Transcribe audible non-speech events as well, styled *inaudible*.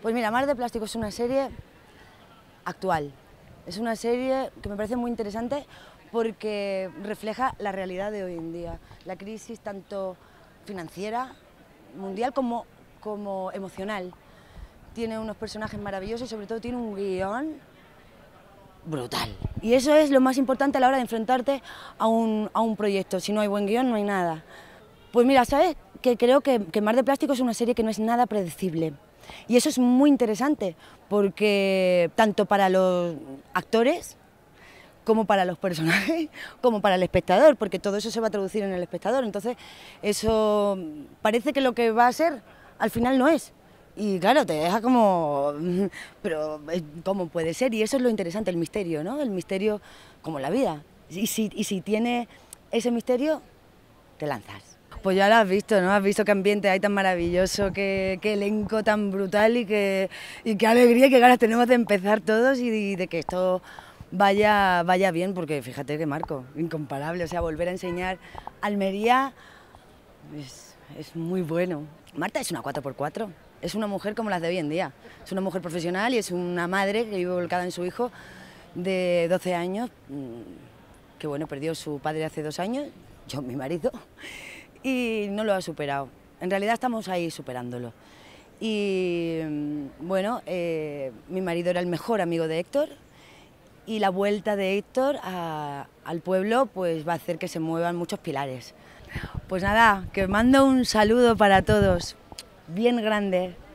Pues mira, Mar de Plástico es una serie actual. Es una serie que me parece muy interesante porque refleja la realidad de hoy en día, la crisis tanto financiera, mundial como, emocional. Tiene unos personajes maravillosos y sobre todo tiene un guión brutal. Y eso es lo más importante a la hora de enfrentarte a un, a un proyecto. Si no hay buen guión, no hay nada. Pues mira, ¿sabes? Que creo que, que Mar de Plástico es una serie que no es nada predecible. Y eso es muy interesante, porque tanto para los actores como para los personajes, *laughs* como para el espectador, porque todo eso se va a traducir en el espectador. Entonces, eso parece que lo que va a ser, al final no es. Y claro, te deja como, *laughs* pero eh, ¿cómo puede ser? Y eso es lo interesante, el misterio, ¿no? El misterio como la vida. Y si, y si tiene ese misterio, te lanzas. Pues ya lo has visto, ¿no? Has visto qué ambiente hay tan maravilloso, qué, elenco tan brutal y qué, alegría y qué ganas tenemos de empezar todos y de, que esto vaya, vaya bien, porque fíjate que marco, incomparable, o sea, volver a enseñar Almería es, es muy bueno. Marta es una 4x4, es una mujer como las de hoy en día, es una mujer profesional y es una madre que vive volcada en su hijo de 12 años, mm, que bueno, perdió su padre hace dos años, yo mi marido, y no lo ha superado. En realidad estamos ahí superándolo. Y mm, bueno, eh, mi marido era el mejor amigo de Héctor y la vuelta de Héctor al pueblo pues va a hacer que se muevan muchos pilares. Pues nada, que mando un saludo para todos, bien grande.